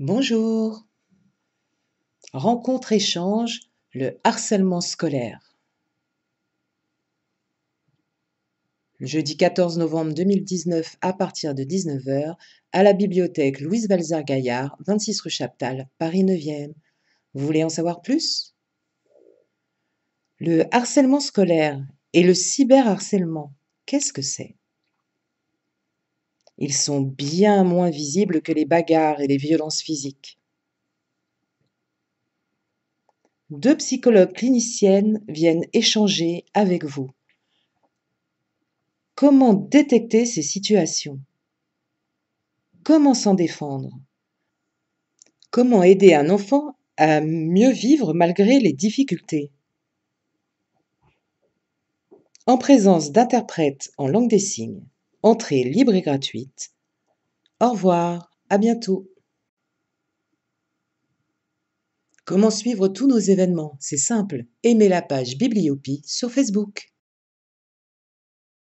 Bonjour. Rencontre échange, le harcèlement scolaire. jeudi 14 novembre 2019 à partir de 19h à la bibliothèque Louise valzer Gaillard, 26 rue Chaptal, Paris 9e. Vous voulez en savoir plus Le harcèlement scolaire et le cyberharcèlement, qu'est-ce que c'est ils sont bien moins visibles que les bagarres et les violences physiques. Deux psychologues cliniciennes viennent échanger avec vous. Comment détecter ces situations Comment s'en défendre Comment aider un enfant à mieux vivre malgré les difficultés En présence d'interprètes en langue des signes. Entrée libre et gratuite. Au revoir, à bientôt. Comment suivre tous nos événements C'est simple, aimez la page Bibliopie sur Facebook.